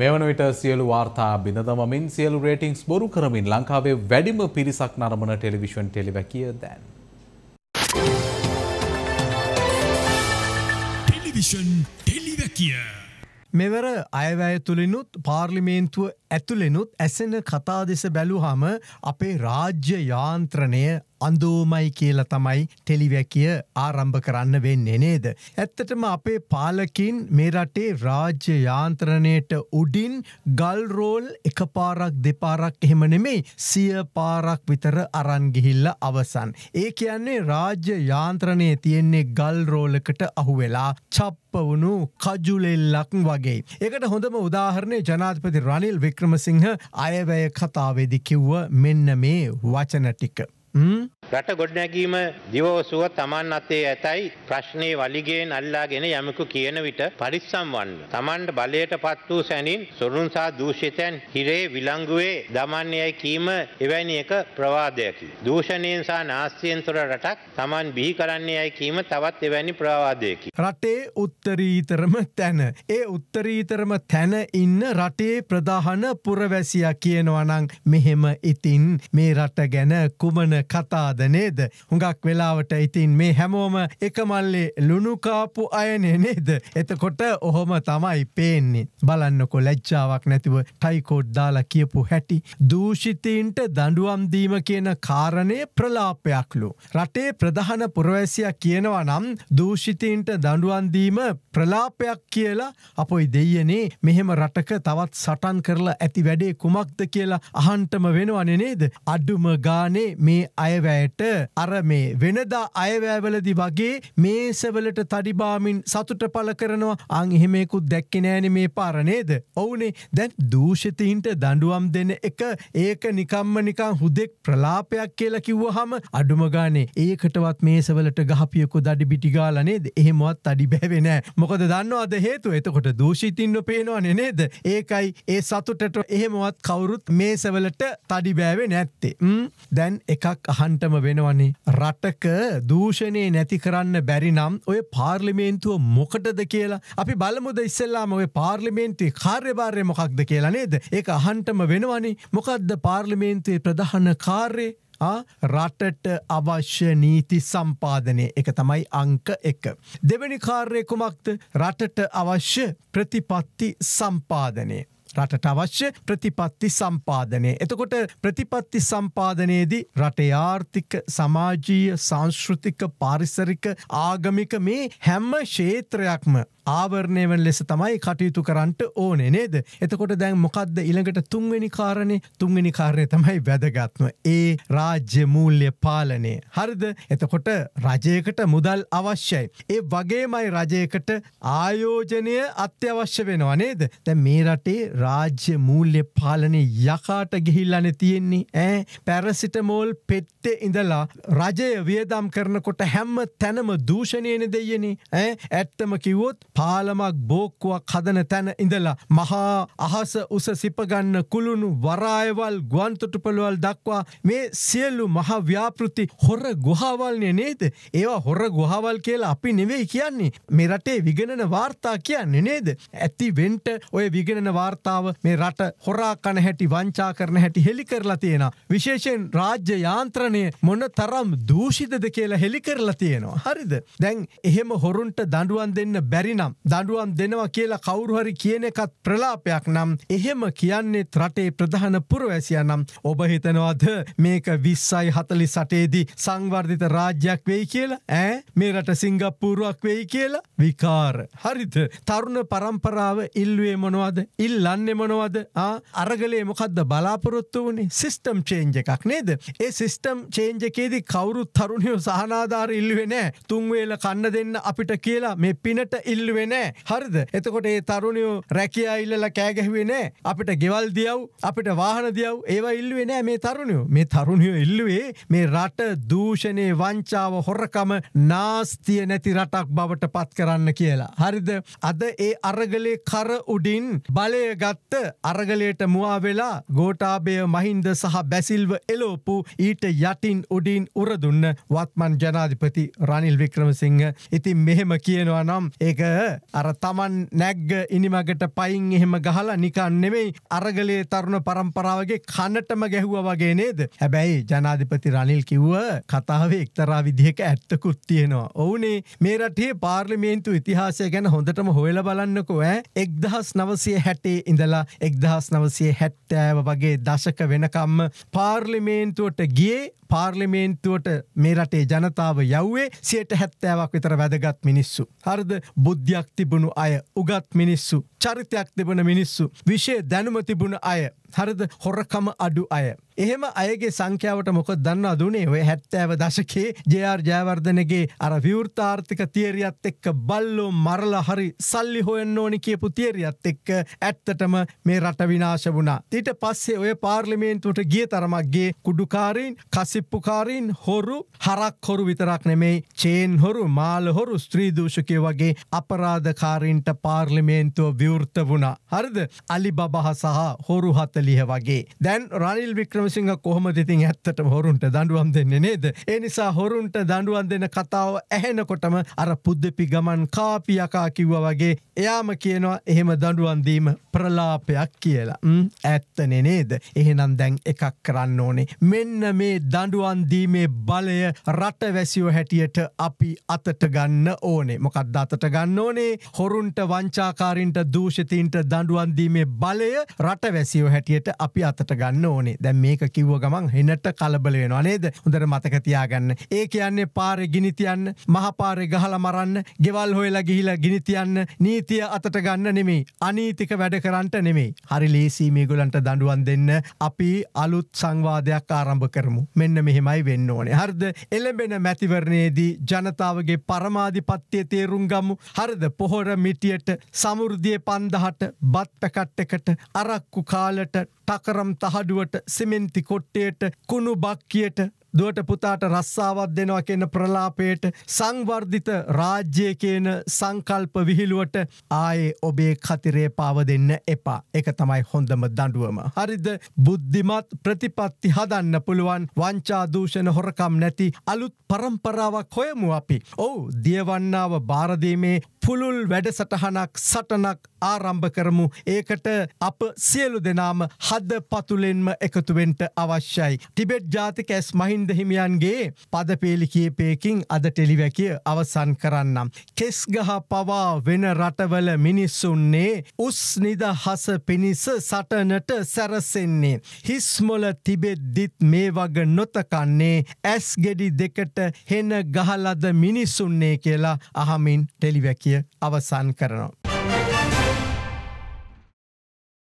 මෙවන විට සියලු වාර්තා බිඳ දමමින් සියලු රේටිංස් බොරු කරමින් ලංකාවේ වැඩිම පිරිසක් නරඹන ටෙලිවිෂන් ටෙලිවැකිය දැන්. ටෙලිවිෂන් ටෙලිවැකිය. මෙවර අයවැය තුළිනුත් පාර්ලිමේන්තුව ඇතුළෙනුත් ඇසෙන කතා දෙස බැලුහම අපේ රාජ්‍ය යාන්ත්‍රණය අඳෝමයි කියලා තමයි ටෙලිවැකිය ආරම්භ කරන්න වෙන්නේ නේද. ඇත්තටම අපේ පාලකින් මේ රටේ රාජ්‍ය යාන්ත්‍රණයට උඩින් ගල්රෝල් එක පාරක් දෙපාරක් එහෙම නෙමෙයි සිය පාරක් විතර අරන්ගිහිල්ල අවසන්. ඒ කියන්නේ රාජ්‍ය යාන්ත්‍රණය තියෙන්නේ ගල්රෝලකට අහුවෙලා චප්ප වුණු කජුලෙල්ලක් වගේ. එකට හොඳම උදාහරණය ජනාධපති රනිල් වික්‍රමසිංහ අයවැය කතාවේදි කිව්ව මෙන්න මේ වචන ටික. රට ගොඩනැගීම දිවෝසුව තමන් අතේ ඇතැයි ප්‍රශ්නය වලිගෙන් අල්ලාගෙන යමකු කියන විට පරිස්සම් වන්න. තමන්ට බලයට පත් වූ සැනින් සොරුන්සා දූෂිතැන් හිරේ විලංගුවේ දමන්නයයි කීම එවැනි එක ප්‍රවාදයකි. දූෂණයෙන් සහ නාස්තියන්තුර රටක් තමන් බිහි කරන්නේ යයි කීම තවත් එවැනි ප්‍රවාදයකි. රටේ උත්තරීතරම තැන. ඒ උත්තරීතරම තැන ඉන්න රටේ ප්‍රදාහන පුරවැසිය කියනවනං මෙහෙම ඉතින් මේ රට ගැන කුමන කතාද නේද හුඟක් වෙලාවට ඉතින් මේ හැමෝම එකමල්ලේ ලුණුකාපු අයනේ නේද එතකොට ඔහොම තමයි පේන්නේ බලන්නකො ලැච්චාවක් නැතිව ටයිකෝඩ් දාලා කියපු හැටි දූෂිතීන්ට දඩුවම්දීම කියන කාරණය ප්‍රලාපයක්ලු රටේ ප්‍රධාන පුරවැසියක් කියනවා නම් දූෂිතීන්ට දඩුවන්දීම ප්‍රලාපයක් කියලා අපොයි දෙයනේ මෙහෙම රටක තවත් සටන් කරලා ඇති වැඩේ කුමක්ද කියලා අහන්ටම වෙනවන නේද අඩුම ගානේ මේ අයවැයට අර මේ වෙනදා අයවැෑවලදි වගේ මේසවලට තඩිබාමින් සතුට පල කරනවා අං එහෙමෙකුත් දැක්කෙනෑන මේ පාරණේද. ඔවුනේ දැන් දූෂිතීන්ට දඩුවම් දෙන එක ඒක නිකම්ම නිකං හුදෙක් ප්‍රලාපයක් කියලා කිව්වහම අඩුමගානේ ඒකටවත් මේසවලට ගහපියකු දඩි බිටිගාලනේද එහෙමත් අඩි බැවෙන මොකද දන්නවාද හේතු එතකොට දූෂිතින්ව පේනවාන නේද ඒකයි ඒ සතුටට එහෙමවත් කවුරුත් මේසවලට තඩිබෑවේ නැත්තේ දැන් එකක් දෙයක් අහන්ටම වෙනවන්නේ. රටක දූෂණය නැති කරන්න බැරි නම් ඔය පාර්ලිමේන්තුව මොකටද කියලා අපි බලමුද ඉස්සල්ලාම ඔය පාර්ලිමේන්ති කාර්යභාරය මොකක්ද කියලා නේද. ඒක අහන්ටම වෙනවනි මොකක්ද පාර්ලිමේන්තුවේ ප්‍රධාන කාර්ය රටට අවශ්‍ය නීති සම්පාදනය එක තමයි අංක එක. දෙවැනි කාර්යකුමක්ද රටට අවශ්‍ය ප්‍රතිපත්ති සම්පාදනය. රටට අවශ්‍ය ප්‍රතිපත්ති සම්පාදනය. එතකොට ප්‍රතිපත්ති සම්පාදනයේදී රටේ ආර්ථික සමාජීය සංස්කෘතික පාරිසරික ආගමික මේ හැම්ම ශේත්‍රයක්ම ආවරණය වන් ලෙස තමයි කටයුතු කරන්නට ඕනේ නේද. එතකොට දැන් මොකක්ද ඉළඟට තුන්වෙනි කාරණය තුන්වෙනි කාරණය තමයි වැදගත්ම. ඒ රාජ්‍ය මූල්්‍ය පාලනය. හරිද එතකොට රජයකට මුදල් අවශ්‍යයි. ඒ වගේමයි රජයකට ආයෝජනය අත්‍යවශ්‍ය වෙනවා නේද. දැ මේ රටේ රාජ්‍ය මූල්්‍ය පාලනය යකාට ගිහිල්ලන තියෙන්නේ ඇ පැරසිටමෝල් පෙට්ටෙ ඉඳලා රජය වියදම් කරනකොට හැම්ම තැනම දූෂණයන දෙයනි ඇත්තම කිවොත් පාලමක් බෝක්කුවක් හදන තැන ඉඳලා මහා අහස උස සිපගන්න කුළුණු වරායවල් ගුවන්තොටුපළවල් දක්වා මේ සියල්ලු මහා ව්‍යාපෘති හොර ගුහාවල්නය නේද ඒවා හොර ගුහාවල් කියලා අපි නෙවෙයි කියන්නේ මෙරටේ විගණන වාර්තා කියන්නේ නේද ඇති වෙන්ට ඔය විගණන වාර්තාව මේ රට හොරා කන හැටි වංචා කරන හැටි හෙළි කරලා තියෙන විශේෂයෙන් රාජ්‍ය යාන්ත්‍රණය මොන තරම් දූෂිතද කියලා හෙළි කරලා තියෙනවා හරිද දැන් එහෙම හොරුන්ට දඩුවන් දෙන්න බැරින නම් දඩුවම් දෙනවා කියලා කවුරුහරි කියන එකත් ප්‍රලාපයක් නම් එහෙම කියන්නේ රටේ ප්‍රධාන පුරවැසිය නම් ඔබ හිතනවාද මේක විස්සයි හතලි සටේදී සංවර්ධිත රාජ්‍යයක් වෙයි කියලා ඇ මේ රට සිංගප්පූරුවක් වෙයි කියලා විකාර හරිත තරුණ පරම්පරාව ඉල්ලුවේ මොනවද ඉල්ලන්න මොනවද අරගලේ මොකක්ද බලාපොරොත්තු වනේ සිිස්ටම් චේන්ජ එකක් නේද ඒ සිිස්ටම් චේන්ජකේදී කවුරුත් තරුණයෝ සහනාධාර ඉල්ලුවෙනෑ තුන්වේල කන්න දෙන්න අපිට කියලා මේ පිනට ඉල්ලුව ඉල්ලුවේ නෑ හරිද එතකොට ඒ තරුණයෝ රැකයා ඉල්ලලා කෑගැහුවේ නෑ අපිට ගෙවල් දියව් අපිට වාහන දියව් ඒවා ඉල්ලුවේ නෑ මේ තරුණයෝ මේ තරුණයෝ ඉල්ලුවේ මේ රට දූෂණය වංචාව හොරකම නාස්තිය නැති රටක් බවට පත් කරන්න කියලා හරිද අද ඒ අරගලේ කර උඩින් බලය ගත්ත අරගලයට මුවා වෙලා ගෝටාබය මහින්ද සහ බැසිල්ව එලෝපු ඊට යටින් උඩින් උරදුන්න වත්මන් ජනාධිපති රනිල් වික්‍රමසිංහ ඉතින් මෙහෙම කියනවා නම් ඒ අර තමන් නැග්ග ඉනිමගට පයින් එහෙම ගහලා නිකන් නෙමෙයි අරගලේ තරුණ පරම්පරාවගේ කනටම ගැහුව වගේ නේද හැබැයි ජනාධිපති රනිල් කිව්ව කතාවේ එක්තරා විදිහක ඇත්තකුත් තියෙනවා ඔවුනේ මේ රටේ පාර්ලිමේන්තු ඉතිහාසය ගැන හොඳටම හොයල බලන්නකෝ ඈ එක්දහස් නවසය හැටේ ඉඳලා එක්දහස් නවසය හැත්තෑව වගේ දශක වෙනකම්ම පාර්ලිමේන්තුවට ගියේ පාර්ලිමේන්තුවට මේ රටේ ජනතාව යව්වේ සයට හැත්තෑවක් විතර වැදගත් මිනිස්සු. හරද බුද්ධයක් තිබුණු අය උගත් මිනිස්සු චරිතයක් තිබන මිනිස්සු විශෂය දැනුම තිබුණ අය හරද හොරකම අඩු අය. එහෙම අයගේ සංඛ්‍යාවට මොකොත් දන්න දුනේ ඔය හැත්තෑව දශකේ ජයාර් ජයවර්ධනගේ අර විවෘතාර්ථික තේරියත් එක්ක බල්ලෝ මරල හරි සල්ලි හොයන්න ඕනි කියපු තේරියත් එක්ක ඇත්තටම මේ රට විනාශ වුණා. ඊට පස්සේ ඔය පාර්ලිමේන්තුවට ගිය තරමක්ගේ කුඩුකාරීන් කසිප්පුකාරීන් හොරු හරක් හොරු විතරක් නෙමෙයි චේන් හොරු මාල හොරු ස්ත්‍රීදූෂකය වගේ අපරාධකාරීන්ට පාර්ලිමේන්තුව විවෘත වුණා. හරිද අලි බබහ සහ හොරු හතලිහ වගේ. දැන් රනිල් වික්‍රම විසිංහ කොහොම ඉතින් ඇත්තට හොරුන්ට දඩුවම් දෙන්න නේද. එනිසා හොරුන්ට දඩුවන් දෙන කතාව ඇහෙනකොටම අර පුද්දපි ගමන් කාපියකා කිව්ව වගේ එයාම කියනවා එහෙම දඩුවන්දීම ප්‍රලාපයක් කියලා ඇත්තනෙ නේද. එහෙනම් දැන් එකක් කරන්න ඕනේ. මෙන්න මේ දඩුවන්දීමේ බලය රටවැසියෝ හැටියට අපි අතට ගන්න ඕනේ මොකක්ද අතට ගන්න ඕනේ හොරුන්ට වංචාකාරින්ට දූෂතීන්ට දඩුවන්දීමේ බලය රටවැසියෝ හැටියට අපි අතට ගන්න ඕනේ දැ මේ මේක කිව්ව ගමන් හෙනට කලබල වෙනවා නේද හොඳට මතක තියාගන්න ඒ කියන්නේ පාරේ ගිනි තියන්න මහපාරේ ගහලා මරන්න ගෙවල් හොයලා ගිහිලා ගිනි තියන්න නීතිය අතට ගන්න නෙමෙයි අනීතික වැඩ කරන්න නෙමෙයි හරි ලේසි මේගොල්ලන්ට දඬුවම් දෙන්න අපි අලුත් සංවාදයක් ආරම්භ කරමු මෙන්න මෙහෙමයි වෙන්න ඕනේ හරිද එළඹෙන මැතිවරණයේදී ජනතාවගේ පරමාධිපත්‍ය තේරුම් ගමු හරිද පොහොර මිටියට සමෘද්ධියේ 5000ට බත් පැකට් එකට අරක්කු කාලට ටකරම් තහඩුවට සිමෙන් පෙන්ති කොට්ටයට කුණු බක්කියට දුවට පුතාට රස්සාවත් දෙනවා කියන ප්‍රලාපයට සංවර්ධිත රාජ්‍ය කියන සංකල්ප විහිළුවට ආයේ ඔබේ කතිරේ පාව දෙන්න එපා. ඒක තමයි හොඳම දඬුවම. හරිද? බුද්ධිමත් ප්‍රතිපත්ති හදන්න පුළුවන් වංචා දූෂණ හොරකම් නැති අලුත් પરම්පරාවක් හොයමු අපි. ඔව්, දියවන්නාව බාර දීමේ පුළුල් වැඩසටහනක් සටනක් ආරම්භ කරමු. ඒකට අප සියලු දෙනාම හද පතුලෙන්ම එකතුවෙන්ට අවශ්‍යයි. ටිබෙට් ජාතික ඇස් මහින්ද හිමියන්ගේ පදපේලි කියපයකින් අද ටෙලිවැකිය අවසන් කරන්නම්. කෙස්ගහ පවා වෙන රටවල මිනිස්සුන්නේ උස් නිදහස පිණිස සටනට සැරසෙන්නේ. හිස්මොල තිබෙද්දිත් මේ වග නොතකන්නේ ඇස් ගෙඩි දෙකට හෙන ගහලද මිනිස්සුන්නේ කියලා අහමින් ටෙලිවැකිය අවසන් කරනවා.